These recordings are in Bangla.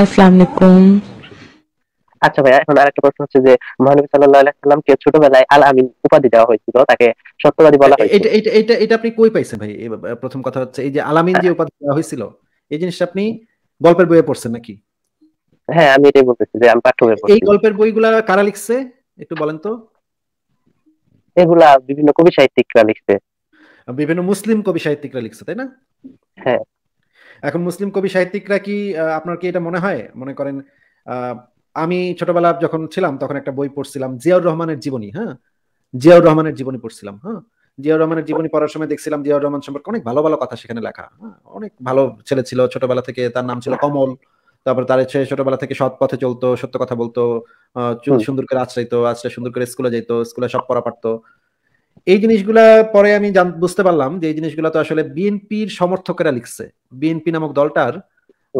আসসালামু আলাইকুম আচ্ছা এখন আরেকটা প্রশ্ন হচ্ছে যে মহানবী সাল্লাল্লাহু আলাইহি সাল্লামকে ছোটবেলায় আল আমিন উপাধি দেওয়া হয়েছিল তাকে সত্যবাদী বলা এটা এটা এটা আপনি কই পাইছেন ভাই প্রথম কথা হচ্ছে এই যে আল আমিন যে হ্যাঁ। উপাধি দেওয়া হয়েছিল এই জিনিসটা আপনি গল্পের বইয়ে পড়ছেন নাকি হ্যাঁ আমি এটাই বলতেছি যে আমি পাঠ্য বইয়ে এই গল্পের বইগুলা কারা লিখছে একটু বলেন তো এগুলা বিভিন্ন কবি সাহিত্যিকরা লিখছে বিভিন্ন মুসলিম কবি সাহিত্যিকরা লিখছে তাই না হ্যাঁ এখন মুসলিম কবি সাহিত্যিকরা কি আপনার কি এটা মনে হয় মনে করেন আমি ছোটবেলা যখন ছিলাম তখন একটা বই পড়ছিলাম জিয়াউর রহমানের জীবনী হ্যাঁ জিয়াউর রহমানের জীবনী পড়ছিলাম হ্যাঁ জিয়াউর রহমানের জীবনী পড়ার সময় দেখছিলাম জিয়াউর রহমান সম্পর্কে অনেক ভালো ভালো কথা সেখানে লেখা হ্যাঁ? অনেক ভালো ছেলে ছিল ছোটবেলা থেকে তার নাম ছিল কমল তারপরে তার সে ছোটবেলা থেকে সৎ পথে চলতো সত্য কথা বলতো সুন্দর করে আশ্রয়িত আশ্রয় সুন্দর করে স্কুলে যেত স্কুলে সব পড়া পারতো এই জিনিসগুলা পরে আমি বুঝতে পারলাম যে এই জিনিসগুলা তো আসলে বিএনপির সমর্থকেরা লিখছে বিএনপি নামক দলটার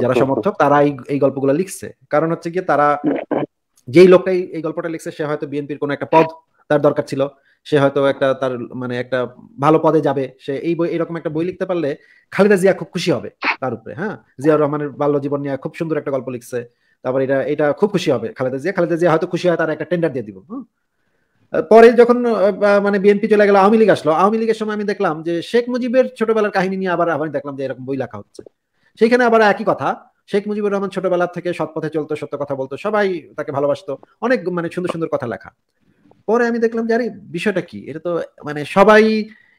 যারা সমর্থক তারা এই গল্পগুলো লিখছে কারণ হচ্ছে কি তারা যেই লোকটাই এই গল্পটা লিখছে সে হয়তো বিএনপির কোন একটা পদ তার দরকার ছিল সে হয়তো একটা তার মানে একটা ভালো পদে যাবে সে এই বই এরকম একটা বই লিখতে পারলে খালিদা জিয়া খুব খুশি হবে তার উপরে হ্যাঁ জিয়া রহমানের বাল্য জীবন নিয়ে খুব সুন্দর একটা গল্প লিখছে তারপর এটা এটা খুব খুশি হবে খালেদা জিয়া খালেদা জিয়া হয়তো খুশি হয় তার একটা টেন্ডার দিয়ে দিব হ্যাঁ পরে যখন মানে বিএনপি চলে গেল আওয়ামী লীগ আসলো আওয়ামী লীগের সময় আমি দেখলাম যে শেখ মুজিবের ছোটবেলার কাহিনী নিয়ে আবার আমি দেখলাম যে এরকম বই লেখা হচ্ছে সেখানে আবার একই কথা শেখ মুজিবুর রহমান ছোটবেলার থেকে সৎ পথে চলতো সত্য কথা বলতো সবাই তাকে ভালোবাসতো অনেক মানে সুন্দর সুন্দর কথা লেখা পরে আমি দেখলাম যে আরে বিষয়টা কি এটা তো মানে সবাই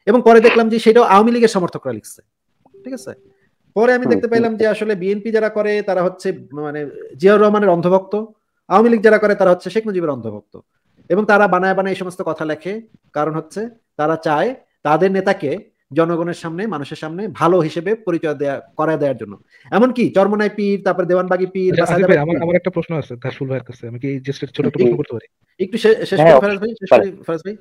এবং পরে দেখলাম যে সেটাও আওয়ামী লীগের সমর্থকরা লিখছে ঠিক আছে পরে আমি দেখতে পেলাম যে আসলে বিএনপি যারা করে তারা হচ্ছে মানে জিয়াউর রহমানের অন্ধভক্ত আওয়ামী লীগ যারা করে তারা হচ্ছে শেখ মুজিবের অন্ধভক্ত এবং তারা বানায় বানায় এই সমস্ত কথা লেখে কারণ হচ্ছে তারা চায় তাদের নেতাকে জনগণের সামনে মানুষের সামনে ভালো হিসেবে পরিচয় দেয়া করা দেওয়ার জন্য এমনকি চর্মনায় পীর তারপরে দেওয়ানবাগি আচ্ছা, পীর আমার একটা প্রশ্ন আছে দাসুল ভাইয়ের কাছে আমি কি জাস্ট ছোট একটু প্রশ্ন করতে পারি একটু শেষ করে হ্যাঁ, ফেরাজ ভাই শেষ করে ফেরাজ ভাই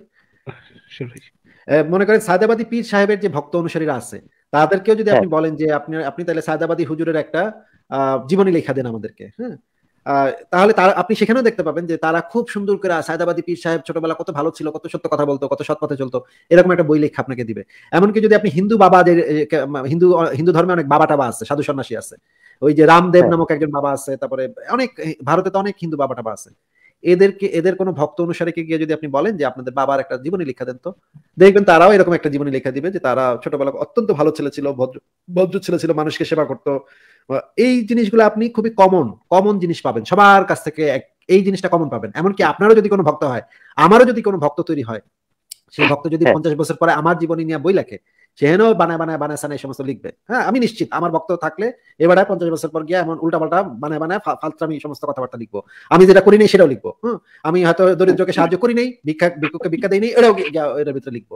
মনে করেন সাদাবাদী পীর সাহেবের যে ভক্ত অনুসারীরা আছে তাদেরকেও যদি হ্যাঁ। আপনি বলেন যে আপনি আপনি তাহলে সাদাবাদী হুজুরের একটা জীবনী লেখা দেন আমাদেরকে হ্যাঁ তাহলে তারা আপনি সেখানেও দেখতে পাবেন যে তারা খুব সুন্দর করে সায়দাবাদী পীর সাহেব ছোটবেলা কত ভালো ছিল কত সত্য কথা বলতো কত সৎপথে চলতো এরকম একটা বই লেখা আপনাকে দিবে এমনকি যদি আপনি হিন্দু বাবাদের হিন্দু হিন্দু ধর্মে অনেক বাবা টাবা আছে সাধু সন্ন্যাসী আছে ওই যে রামদেব হ্যাঁ। নামক একজন বাবা আছে তারপরে অনেক ভারতে তো অনেক হিন্দু বাবা টাবা আছে এদেরকে এদের কোনো ভক্ত অনুসারীকে গিয়ে যদি আপনি বলেন যে আপনাদের বাবার একটা জীবনী লেখা দেন তো দেখবেন তারাও এরকম একটা জীবনী লেখা দিবে যে তারা ছোটবেলা অত্যন্ত ভালো ছেলে ছিল ভদ্র ভদ্র ছেলে ছিল মানুষকে সেবা করতো এই জিনিসগুলো আপনি খুবই কমন কমন জিনিস পাবেন সবার কাছ থেকে এই জিনিসটা কমন পাবেন এমনকি আপনারও যদি কোনো ভক্ত হয় আমারও যদি কোনো ভক্ত তৈরি হয় সেই হ্যাঁ। ভক্ত যদি হ্যাঁ। পঞ্চাশ বছর পরে আমার জীবনী নিয়ে বই লেখে সেহেনও বানায় বানায় বানায় সানায় সমস্ত লিখবে হ্যাঁ আমি নিশ্চিত আমার ভক্ত থাকলে এবারে পঞ্চাশ বছর পর গিয়ে এমন উল্টাপাল্টা বানায় বানায় ফালত্রামি সমস্ত কথাবার্তা লিখবো আমি যেটা করি নাই সেটাও লিখবো হম আমি হয়তো দরিদ্রকে হ্যাঁ। সাহায্য করি নাই ভিক্ষা ভিক্ষুককে ভিক্ষা দিই নাই এটাও এটার ভিতরে লিখবো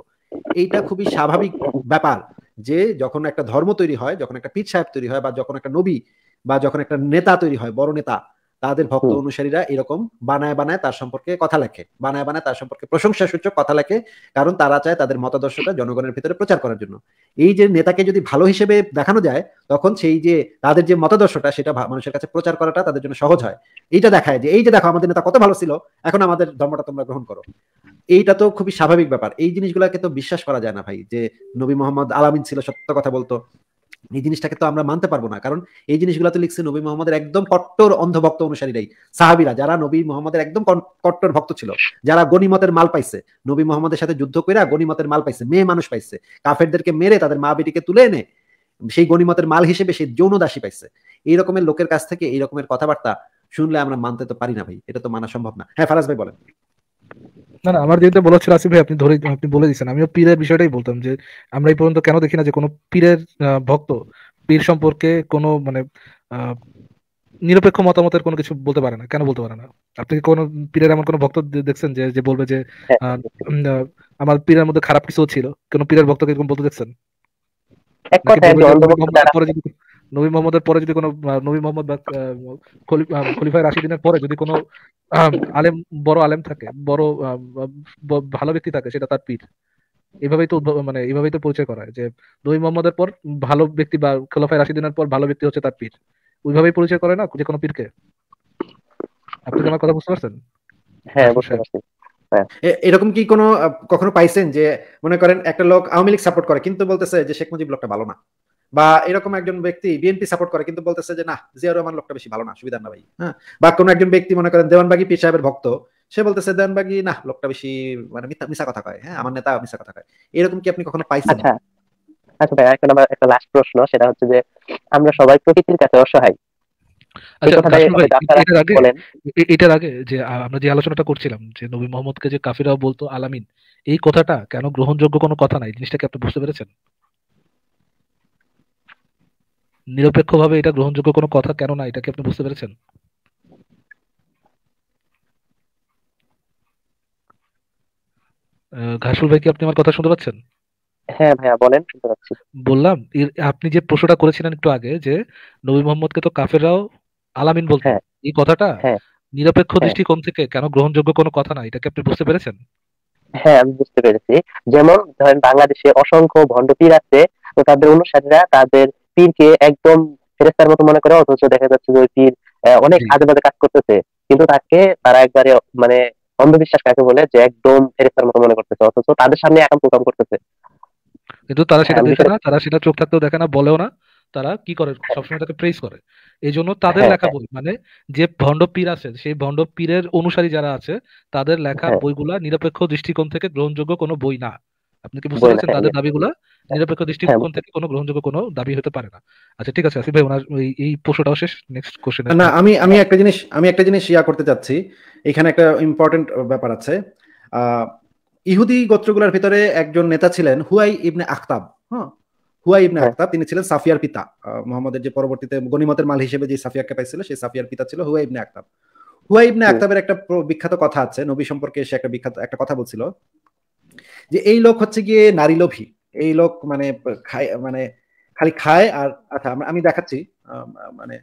এইটা খুবই স্বাভাবিক ব্যাপার যে যখন একটা ধর্ম তৈরি হয় যখন একটা পীর সাহেব তৈরি হয় বা যখন একটা নবী বা যখন একটা নেতা তৈরি হয় বড় নেতা তাদের ভক্ত অনুসারীরা এরকম বানায় বানায় তার সম্পর্কে কথা লেখে বানায় বানায় তার সম্পর্কে প্রশংসা সূচক কথা লেখে কারণ তারা চায় তাদের মতাদর্শটা জনগণের ভিতরে প্রচার করার জন্য এই যে নেতাকে যদি ভালো হিসেবে দেখানো যায় তখন সেই যে তাদের যে মতাদর্শটা সেটা মানুষের কাছে প্রচার করাটা তাদের জন্য সহজ হয় এইটা দেখায় যে এই যে দেখো আমাদের নেতা কত ভালো ছিল এখন আমাদের ধর্মটা তোমরা গ্রহণ করো এইটা তো খুবই স্বাভাবিক ব্যাপার এই জিনিসগুলাকে তো বিশ্বাস করা যায় না ভাই যে নবী মোহাম্মদ আলামিন ছিল সত্য কথা বলতো এই জিনিসটাকে তো আমরা মানতে পারবো না কারণ এই জিনিসগুলো তো লিখছে নবী মোহাম্মদের একদম কট্টর অন্ধভক্ত অনুসারীরাই সাহাবিরা যারা নবী মোহাম্মদের একদম কট্টর ভক্ত ছিল যারা গণিমতের মাল পাইছে নবী মোহাম্মদের সাথে যুদ্ধ করে গণিমতের মাল পাইছে মেয়ে মানুষ পাইছে কাফেরদেরকে মেরে তাদের মা বেটিকে তুলে এনে সেই গণিমতের মাল হিসেবে সেই যৌন দাসী পাইছে এই রকমের লোকের কাছ থেকে এই রকমের কথাবার্তা শুনলে আমরা মানতে তো পারি না ভাই এটা তো মানা সম্ভব না হ্যাঁ ফারাজ ভাই বলেন না না আমার যেটা বলা ছিল আসিফ ভাই আপনি ধরে আপনি বলে দিয়েছেন আমিও পীরের বিষয়টাই বলতাম যে আমরা এই পর্যন্ত কেন দেখি না যে কোনো পীরের ভক্ত পীর সম্পর্কে কোনো মানে নিরপেক্ষ মতামতের কোনো কিছু বলতে পারে না কেন বলতে পারে না আপনি কি কোনো পীরের এমন কোনো ভক্ত দেখছেন যে যে বলবে যে হ্যাঁ। আমার পীরের মধ্যে খারাপ কিছু ছিল কোনো পীরের ভক্তকে এরকম বলতে দেখছেন এক কথায় নবী মোহাম্মদের পরে যদি কোনো নবী মোহাম্মদ বা খলিফায় রাশিদিনের পরে যদি কোনো আলেম বড় আলেম থাকে বড় ভালো ব্যক্তি থাকে সেটা তার পীর এভাবেই তো মানে এভাবেই তো পরিচয় করা হয় যে নবী মোহাম্মদের পর ভালো ব্যক্তি বা খলিফায় রাশিদিনের পর ভালো ব্যক্তি হচ্ছে তার পীর ওইভাবেই পরিচয় করে না যে কোনো পীরকে আপনি আমার কথা বুঝতে পারছেন হ্যাঁ অবশ্যই আচ্ছা। হ্যাঁ। এরকম কি কোনো কখনো পাইছেন যে মনে করেন একটা লোক আওয়ামী লীগ সাপোর্ট করে কিন্তু বলতেছে যে শেখ মুজিব লোকটা ভালো না বা এরকম একজন ব্যক্তি বিএনপি সাপোর্ট করে কিন্তু বলতেছে যে না জিয়া রহমান লোকটা বেশি ভালো না সুবিধা না ভাই হ্যাঁ বা কোনো একজন ব্যক্তি মনে করেন দেওয়ানবাগি পি সাহেবের ভক্ত সে বলতেছে দেওয়ানবাগি না লোকটা বেশি মানে মিথ্যা কথা কয় হ্যাঁ আমার নেতা মিশা কথা কয় এরকম কি আপনি কখনো পাইছেন আচ্ছা, আচ্ছা ভাই এখন আমার একটা লাস্ট প্রশ্ন সেটা হচ্ছে যে আমরা সবাই প্রকৃতির কাছে অসহায় আচ্ছা, এটার আগে যে আমরা যে আলোচনাটা করছিলাম যে নবী মোহাম্মদকে যে কাফিরাও বলতো আলামিন এই কথাটা কেন গ্রহণযোগ্য কোনো কথা নাই জিনিসটাকে আপনি বুঝতে পেরেছেন নিরপেক্ষভাবে এটা গ্রহণযোগ্য কোনো কথা কেন না এটাকে আপনি বুঝতে পেরেছেন ঘাসুল ভাই কি আপনি আমার কথা শুনতে পাচ্ছেন হ্যাঁ ভাইয়া বলেন বললাম আপনি যে প্রশ্নটা করেছিলেন একটু আগে যে নবী মোহাম্মদকে তো কাফেররাও আলামিন বলতো হ্যাঁ, এই কথাটা হ্যাঁ, নিরপেক্ষ হ্যাঁ। দৃষ্টিকোণ থেকে কেন গ্রহণযোগ্য কোনো কথা না এটাকে আপনি বুঝতে পেরেছেন হ্যাঁ আমি বুঝতে পেরেছি যেমন ধরেন বাংলাদেশে অসংখ্য ভণ্ডপীর আছে তো তাদের অনুসারীরা তাদের পীরকে একদম ফেরেস্তার মতো মনে করে অথচ দেখা যাচ্ছে যে ওই পীর অনেক আজে বাজে কাজ করতেছে কিন্তু তাকে তারা একবারে মানে অন্ধবিশ্বাস কাকে বলে যে একদম ফেরেস্তার মতো মনে করতেছে অথচ তাদের সামনে এখন প্রোগ্রাম করতেছে কিন্তু তারা হ্যাঁ, সেটা দেখে না তারা সেটা চোখ থাকতেও দেখে না বলেও না তারা কি করে সবসময় তাকে প্রেস করে এই জন্য তাদের হ্যাঁ, লেখা হ্যাঁ। বই মানে যে ভণ্ড পীর আছে সেই ভণ্ড পীরের অনুসারী যারা আছে তাদের লেখা বইগুলা নিরপেক্ষ দৃষ্টিকোণ থেকে গ্রহণযোগ্য কোনো বই না আপনি কি বুঝতে পারছেন হ্যাঁ, তাদের দাবিগুলো হ্যাঁ। নিরপেক্ষ হ্যাঁ। দৃষ্টিকোণ থেকে কোনো গ্রহণযোগ্য কোনো দাবি হতে পারে না আচ্ছা ঠিক আছে আসিফ ভাই ওনার এই প্রশ্নটাও শেষ নেক্সট কোশ্চেন না আমি আমি একটা জিনিস আমি একটা জিনিস করতে চাচ্ছি এখানে একটা ইম্পর্টেন্ট ব্যাপার আছে ইহুদি গোত্রগুলোর ভিতরে একজন নেতা ছিলেন হুয়াই ইবনে আখতাব হ্যাঁ হুয়াই ইবনে আখতাব তিনি ছিলেন সাফিয়ার পিতা মোহাম্মদের যে পরবর্তীতে গণিমতের মাল হিসেবে যে সাফিয়াকে পাইছিল সেই সাফিয়ার পিতা ছিল হুয়াই ইবনে আখতাব হুয়াই ইবনে আখতাবের একটা বিখ্যাত কথা আছে নবী সম্পর্কে সে একটা বিখ্যাত একটা কথা বলছিল যে এই লোক হচ্ছে গিয়ে নারী লোভী এই লোক মানে খায় মানে খালি খায় আর আচ্ছা আমি দেখাচ্ছি মানে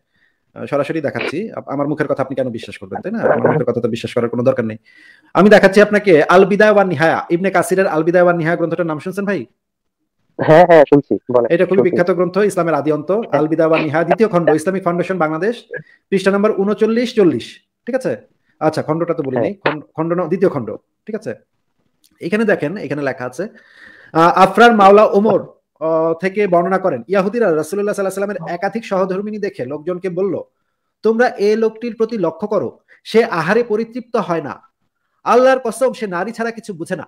সরাসরি দেখাচ্ছি আমার মুখের কথা আপনি কেন বিশ্বাস করবেন তাই না আমার মুখের কথা তো বিশ্বাস করার কোনো দরকার নেই আমি দেখাচ্ছি আপনাকে আলবিদা ওয়ান নিহায়া ইবনে কাসিরের আলবিদা ওয়ান নিহায়া গ্রন্থটার নাম শুনছেন ভাই হ্যাঁ, হ্যাঁ, এটা খুবই বিখ্যাত গ্রন্থ ইসলামের আদি অন্ত আলবিদা ওয়ান নিহায়া দ্বিতীয় খণ্ড হ্যাঁ। ইসলামিক ফাউন্ডেশন বাংলাদেশ পৃষ্ঠা নম্বর উনচল্লিশ চল্লিশ ঠিক আছে আচ্ছা খণ্ডটা তো বলিনি খণ্ড দ্বিতীয় খণ্ড ঠিক আছে এখানে দেখেন এখানে লেখা আছে আফরার মাওলা ওমর থেকে বর্ণনা করেন ইয়াহুদিরা রাসুল্লাহ সাল্লাহ সাল্লামের একাধিক সহধর্মিনী দেখে লোকজনকে বলল তোমরা এ লোকটির প্রতি লক্ষ্য করো সে আহারে পরিতৃপ্ত হয় না আল্লাহর কসম সে নারী ছাড়া কিছু বুঝে না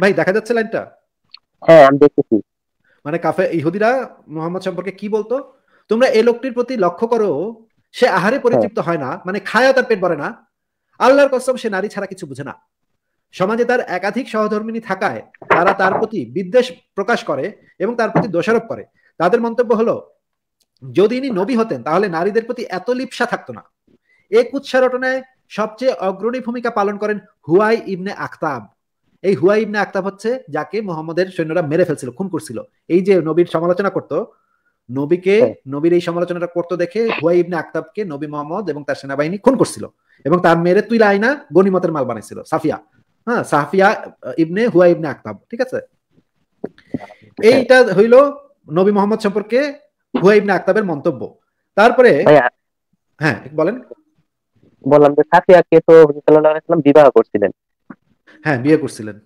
ভাই দেখা যাচ্ছে লাইনটা হ্যাঁ, মানে কাফে ইহুদিরা মোহাম্মদ সম্পর্কে কি বলতো তোমরা এ লোকটির প্রতি লক্ষ্য করো সে আহারে পরিতৃপ্ত হয় না মানে খায়া তার পেট ভরে না আল্লাহর কসম সে নারী ছাড়া কিছু বুঝে না সমাজে তার একাধিক সহধর্মিনী থাকায় তারা তার প্রতি বিদ্বেষ প্রকাশ করে এবং তার প্রতি দোষারোপ করে তাদের মন্তব্য হলো যদি ইনি নবী হতেন তাহলে নারীদের প্রতি এত লিপসা থাকতো না এ কুৎসা রটনায় সবচেয়ে অগ্রণী ভূমিকা পালন করেন হুয়াই ইবনে আখতাব এই হুয়াই ইবনে আখতাব হচ্ছে যাকে মোহাম্মদের সৈন্যরা মেরে ফেলছিল খুন করছিল এই যে নবীর সমালোচনা করত নবীকে হ্যাঁ। নবীর এই সমালোচনাটা করতে দেখে হুয়াই ইবনে আখতাবকে নবী মোহাম্মদ এবং তার সেনাবাহিনী খুন করছিল এবং তার মেরে তুইলা আইনা গণিমতের মাল বানাইছিল সাফিয়া হ্যাঁ সাফিয়া ইবনে হুয়া ইবনে ঠিক আছে এইটা হইল নবী মোহাম্মদ সম্পর্কে হুয়া ইবনে মন্তব্য তারপরে হ্যাঁ বলেন বললাম যে সাফিয়াকে তো সাল্লাম বিবাহ করছিলেন হ্যাঁ বিয়ে করছিলেন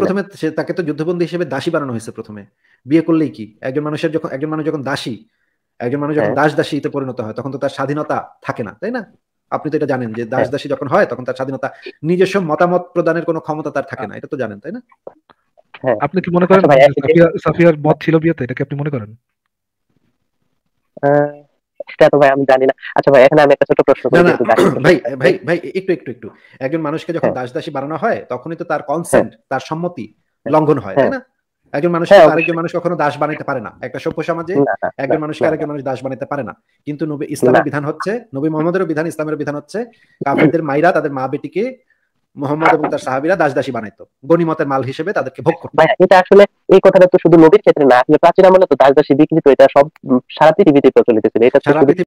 প্রথমে তাকে তো যুদ্ধবন্দী হিসেবে দাসী বানানো হয়েছে প্রথমে বিয়ে করলেই কি একজন মানুষের যখন একজন মানুষ যখন দাসী একজন মানুষ যখন হ্যাঁ। দাস দাসীতে পরিণত হয় তখন তো তার স্বাধীনতা থাকে না তাই না আপনি তো এটা জানেন যে দাস হ্যাঁ। দাসী যখন হয় তখন তার স্বাধীনতা নিজস্ব মতামত প্রদানের কোনো ক্ষমতা তার থাকে হ্যাঁ। না এটা তো জানেন তাই না হ্যাঁ। আপনি কি মনে করেন আচ্ছা সাফিয়ার মত ছিল বিয়েতে এটা কি আপনি মনে করেন একজন মানুষকে যখন দাস দাসী বানানো হয় তখনই তো তার কনসেন্ট তার সম্মতি লঙ্ঘন হয় তাই না একজন মানুষ হ্যাঁ, আরেকজন মানুষ কখনো দাস বানাইতে পারে না একটা সভ্য সমাজে একজন মানুষকে আরেকজন মানুষ দাস বানাইতে পারে না কিন্তু নবী ইসলামের বিধান হচ্ছে নবী মোহাম্মদের বিধান ইসলামের বিধান হচ্ছে কাফেরদের মাইরা তাদের মা বেটিকে মোহাম্মদ এবং তার সাহাবিরা দাস দাসী বানাইতো গনিমতের মাল হিসেবে তাদেরকে ভোগ করতো এটা আসলে এই কথাটা তো শুধু নবীর ক্ষেত্রে না আসলে প্রাচীন আমলে তো দাস দাসী বিকৃত এটা সব সারা পৃথিবীতে প্রচলিত ছিল এটা সারা